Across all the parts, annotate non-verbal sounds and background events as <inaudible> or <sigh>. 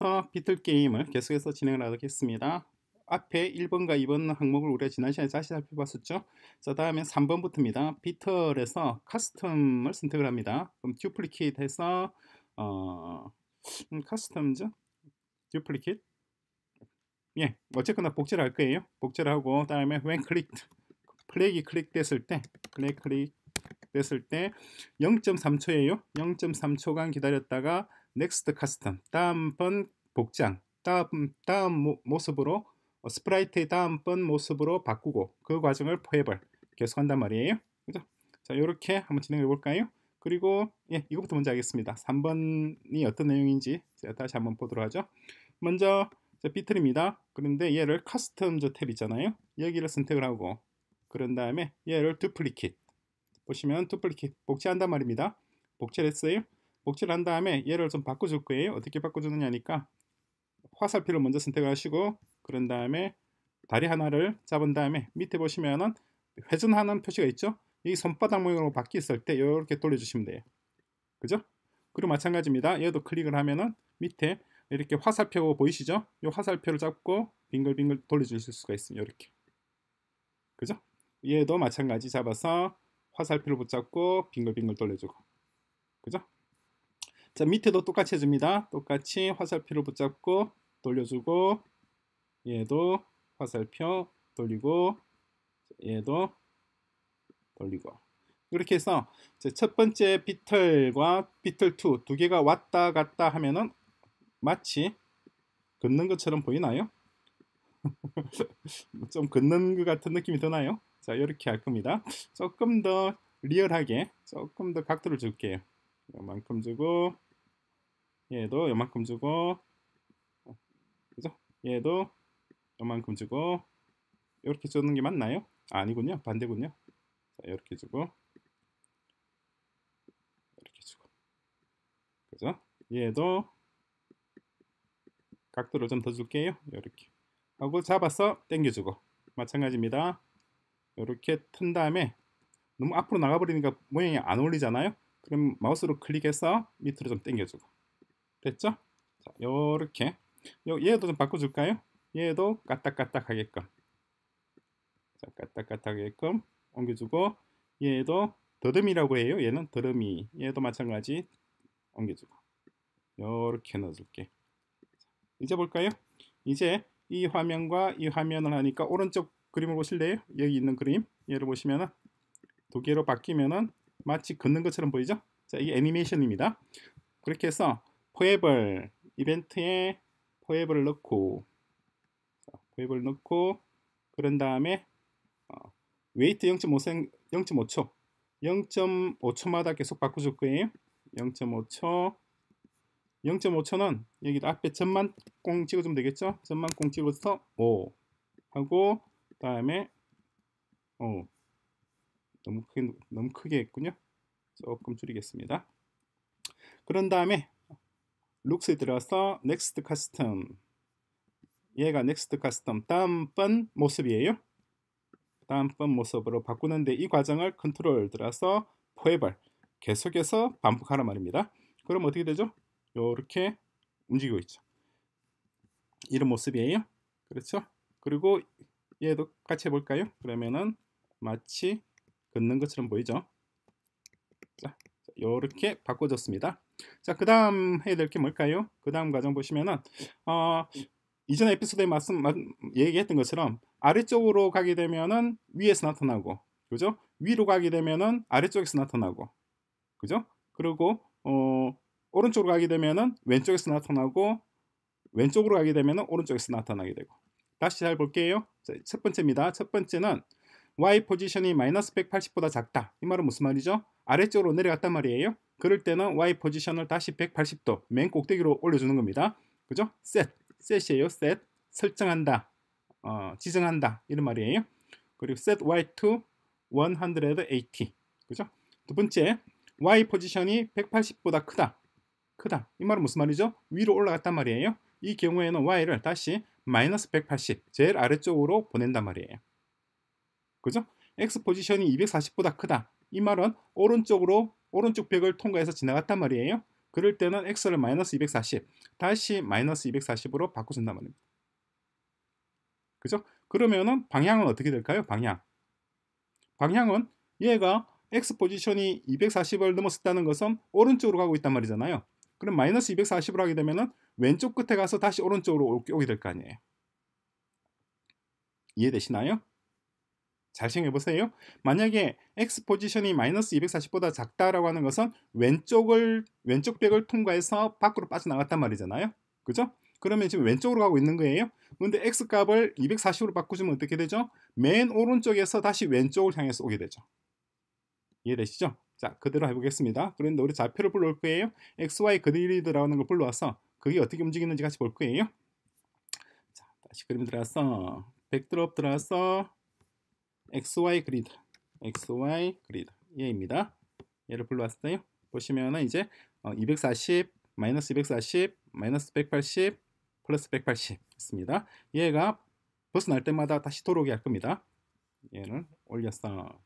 어, 비틀 게임을 계속해서 진행을 하겠습니다. 도록 앞에 1번과 2번 항목을 우리가 지난 시간에 다시 살펴봤었죠. 자 다음에 3번부터입니다. 비틀에서 커스텀을 선택을 합니다. 그럼 듀플리케이트해서 어, 커스텀즈 음, 듀플리케이트 예 어쨌거나 복제를 할 거예요. 복제를 하고 다음에 when clicked 플래기 클릭됐을 때 플래기 클릭 됐을 때 0.3초예요. 0.3초간 기다렸다가 넥스트 카스텀 다음번 복장 다음 다음 모, 습으로 어, 스프라이트의 다음번 모습으로 바꾸고 그 과정을 포에벌 계속한단 말이에요. 그죠? 자, 요렇게 한번 진행해 볼까요? 그리고 예, 이것부터 먼저 하겠습니다. 3번이 어떤 내용인지 제가 다시 한번 보도록 하죠. 먼저 비트입니다 그런데 얘를 커스텀 저탭 있잖아요. 여기를 선택을 하고 그런 다음에 얘를 두플리킷 보시면 두플리킷 복제한단 말입니다. 복제를 했어요. 복제를 한 다음에 얘를 좀 바꿔줄 거예요. 어떻게 바꿔주느냐니까 화살표를 먼저 선택하시고 그런 다음에 다리 하나를 잡은 다음에 밑에 보시면은 회전하는 표시가 있죠. 이 손바닥 모양으로 바뀌었을 때 이렇게 돌려주시면 돼요. 그죠? 그리고 마찬가지입니다. 얘도 클릭을 하면은 밑에 이렇게 화살표 보이시죠? 이 화살표를 잡고 빙글빙글 돌려주실 수가 있습니다. 이렇게. 그죠? 얘도 마찬가지 잡아서 화살표를 붙잡고 빙글빙글 돌려주고. 그죠? 자 밑에도 똑같이 해줍니다. 똑같이 화살표를 붙잡고 돌려주고 얘도 화살표 돌리고 얘도 돌리고 이렇게 해서 첫 번째 비틀과 비틀2 두 개가 왔다 갔다 하면은 마치 걷는 것처럼 보이나요? <laughs> 좀 걷는 것 같은 느낌이 드나요? 자 이렇게 할 겁니다. 조금 더 리얼하게 조금 더 각도를 줄게요. 이만큼 주고 얘도 요만큼 주고 그죠? 얘도 요만큼 주고 이렇게 주는 게 맞나요? 아, 니군요 반대군요 자, 이렇게 주고 이렇게 주고 그죠? 얘도 각도를 좀 더 줄게요 이렇게 하고 잡아서 당겨주고 마찬가지입니다 이렇게 튼 다음에 너무 앞으로 나가버리니까 모양이 안 어울리잖아요 그럼 마우스로 클릭해서 밑으로 좀 당겨주고 됐죠? 자, 요렇게 요, 얘도 좀 바꿔줄까요? 얘도 까딱까딱 하게끔 자, 까딱까딱 하게끔 옮겨주고 얘도 더듬이라고 해요 얘는 더듬이 얘도 마찬가지 옮겨주고 요렇게 넣어줄게 자, 이제 볼까요? 이제 이 화면과 이 화면을 하니까 오른쪽 그림을 보실래요? 여기 있는 그림 얘를 보시면은 두 개로 바뀌면은 마치 걷는 것처럼 보이죠? 자, 이게 애니메이션입니다. 그렇게 해서 포에블 이벤트에 포에블을 넣고 포에블 넣고 그런 다음에 어, 웨이트 0.5 0.5초 0.5초마다 계속 바꿔줄 거예요. 0.5초 0.5초는 여기 앞에 점만 꽁 찍어주면 되겠죠? 점만 꽁 찍어서 5 하고 다음에 5 너무 크게 너무 크게 했군요. 조금 줄이겠습니다. 그런 다음에 룩스에 들어가서 넥스트 커스텀 얘가 넥스트 커스텀 다음번 모습이에요. 다음번 모습으로 바꾸는데 이 과정을 컨트롤 들어서 포에벌 계속해서 반복하란 말입니다. 그럼 어떻게 되죠? 이렇게 움직이고 있죠. 이런 모습이에요. 그렇죠? 그리고 얘도 같이 해볼까요? 그러면은 마치 걷는 것처럼 보이죠? 자, 이렇게 바꿔줬습니다. 자, 그 다음 해야 될 게 뭘까요? 그 다음 과정 보시면은 어, 이전 에피소드에 말씀 얘기했던 것처럼 아래쪽으로 가게 되면은 위에서 나타나고 그죠? 위로 가게 되면은 아래쪽에서 나타나고 그죠? 그리고 어, 오른쪽으로 가게 되면은 왼쪽에서 나타나고 왼쪽으로 가게 되면은 오른쪽에서 나타나게 되고 다시 잘 볼게요. 자, 첫 번째입니다. 첫 번째는 y 포지션이 마이너스 180보다 작다. 이 말은 무슨 말이죠? 아래쪽으로 내려갔단 말이에요. 그럴 때는 Y 포지션을 다시 180도 맨 꼭대기로 올려주는 겁니다. 그죠? set, set이에요. set, 설정한다, 어, 지정한다 이런 말이에요. 그리고 set Y to 180. 그죠? 두 번째, Y 포지션이 180보다 크다. 크다. 이 말은 무슨 말이죠? 위로 올라갔단 말이에요. 이 경우에는 Y를 다시 마이너스 180, 제일 아래쪽으로 보낸단 말이에요. 그죠? X 포지션이 240보다 크다. 이 말은 오른쪽으로 오른쪽 벽을 통과해서 지나갔단 말이에요. 그럴 때는 x를 마이너스 240 다시 마이너스 240으로 바꿔준단 말입니다. 그죠? 그러면은 방향은 어떻게 될까요? 방향. 방향은 얘가 x 포지션이 240을 넘었었다는 것은 오른쪽으로 가고 있단 말이잖아요. 그럼 마이너스 2 4 0으로 하게 되면은 왼쪽 끝에 가서 다시 오른쪽으로 오게 될 거 아니에요. 이해되시나요? 잘 생각해보세요. 만약에 X 포지션이 마이너스 240보다 작다라고 하는 것은 왼쪽을 왼쪽 벽을 통과해서 밖으로 빠져나갔단 말이잖아요. 그죠? 그러면 지금 왼쪽으로 가고 있는 거예요. 근데 X 값을 240으로 바꾸시면 어떻게 되죠? 맨 오른쪽에서 다시 왼쪽을 향해서 오게 되죠. 이해되시죠? 자, 그대로 해보겠습니다. 그런데 우리 좌표를 불러올 거예요. XY 그릴리드라는 걸 불러와서 그게 어떻게 움직이는지 같이 볼 거예요. 자, 다시 그림 들어가서 백드롭 들어가서 XY 그리드, XY 그리드 얘입니다. 얘를 불러왔어요. 보시면은 이제 240, 어, 마이너스 240, 마이너스 180, 플러스 180 있습니다. 얘가 벗어날 때마다 다시 돌아오게 할 겁니다. 얘는 올렸어.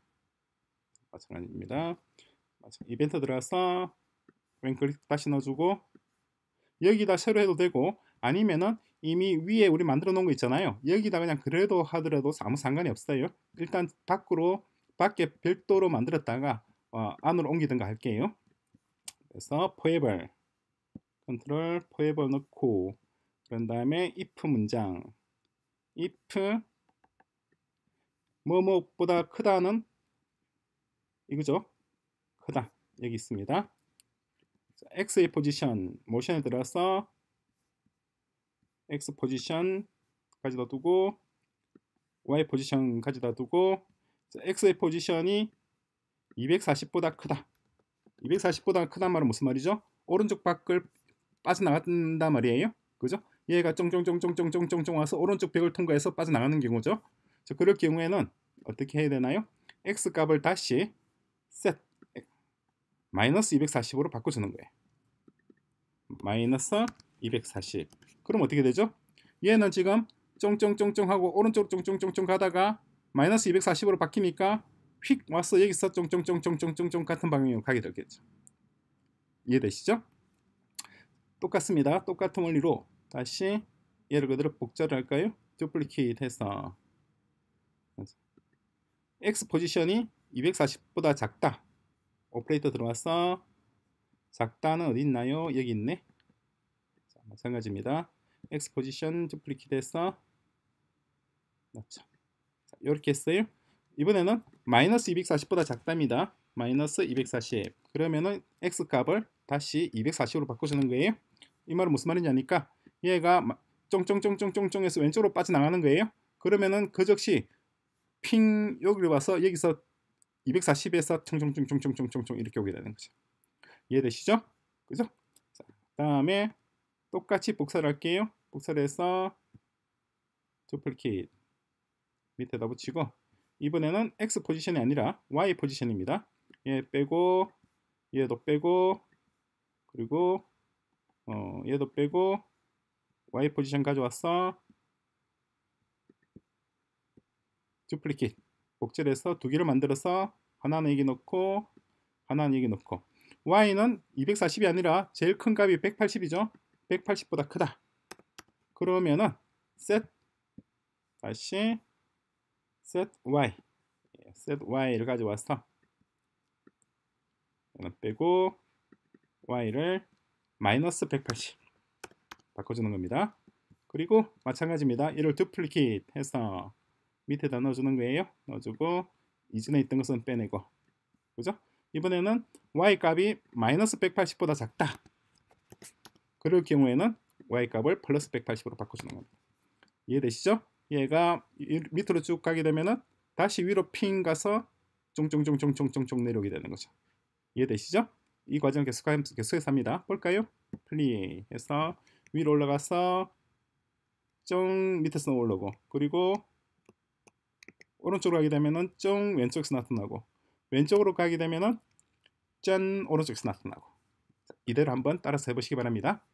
마찬가지입니다. 이벤트 들어가서 왼클릭 다시 넣어주고 여기다 새로 해도 되고 아니면은 이미 위에 우리 만들어 놓은 거 있잖아요. 여기다 그냥 그래도 하더라도 아무 상관이 없어요. 일단 밖으로 밖에 별도로 만들었다가 어, 안으로 옮기든가 할게요. 그래서 포에벌 컨트롤 포에벌 넣고 그런 다음에 if 문장 if 뭐뭐보다 크다는 이거죠. 크다 여기 있습니다. x의 포지션 모션에 들어서 x 포지션까지 넣두고 y 포지션까지 넣두고 x의 포지션이 240보다 크다 240보다 크단 말은 무슨 말이죠? 오른쪽 밖을 빠져나간단 말이에요 그죠? 얘가 쫑쫑쫑쫑쫑쫑쫑쫑 와서 오른쪽 벽을 통과해서 빠져나가는 경우죠 자, 그럴 경우에는 어떻게 해야 되나요? x 값을 다시 set 마이너스 240으로 바꿔주는 거예요 마이너스 240 그럼 어떻게 되죠? 얘는 지금 쫑쫑쫑쫑 하고 오른쪽 쫑쫑쫑쫑 가다가 마이너스 240으로 바뀌니까 휙 와서 여기서 쫑쫑쫑쫑쫑쫑 같은 방향으로 가게 되겠죠. 이해되시죠? 똑같습니다. 똑같은 원리로 다시 얘를 그대로 복제를 할까요? 듀플리케이 c 해서 x 포지션이 240보다 작다. 오퍼레이터 들어와서 작다는 어디 있나요? 여기 있네. 마찬가지입니다. 엑스포지션 두플리키드에서 맞죠. 이렇게 했어요. 이번에는 마이너스 240보다 작답니다. 마이너스 240 그러면은 x 값을 다시 240으로 바꿔주는 거예요. 이 말은 무슨 말이냐니까 얘가 쫑쫑쫑쫑쫑쫑에서 왼쪽으로 빠져나가는 거예요. 그러면은 그 즉시 핑 여기로 와서 여기서 240에서 총총총총총총총 이렇게 오게 되는 거죠. 이해되시죠? 그죠? 자, 다음에 똑같이 복사를 할게요. 복사를 해서 duplicate 밑에다 붙이고 이번에는 x 포지션이 아니라 y 포지션입니다. 얘 빼고 얘도 빼고 그리고 어, 얘도 빼고 y 포지션 가져왔어 duplic 복제해서 두 개를 만들어서 하나는 여기 넣고 하나는 여기 넣고 y는 240이 아니라 제일 큰 값이 180이죠 180보다 크다. 그러면은 set 다시 set y 예, set y를 가져와서 빼고 y를 마이너스 180 바꿔주는 겁니다. 그리고 마찬가지입니다. 이를 duplicate 해서 밑에다 넣어주는 거예요. 넣어주고 이전에 있던 것은 빼내고 그죠? 이번에는 y 값이 마이너스 180보다 작다. 그럴 경우에는 y값을 플러스 180으로 바꿔주는 겁니다. 이해되시죠? 얘가 밑으로 쭉 가게 되면은 다시 위로 핑 가서 쫑쫑쫑쫑쫑쫑쫑 내려오게 되는 거죠. 이해되시죠? 이 과정 계속, 계속해서 합니다. 볼까요? 플리 해서 위로 올라가서 쫑 밑에서 올라오고 그리고 오른쪽으로 가게 되면은 쫑 왼쪽에서 나타나고 왼쪽으로 가게 되면은 짠 오른쪽에서 나타나고 이대로 한번 따라서 해보시기 바랍니다.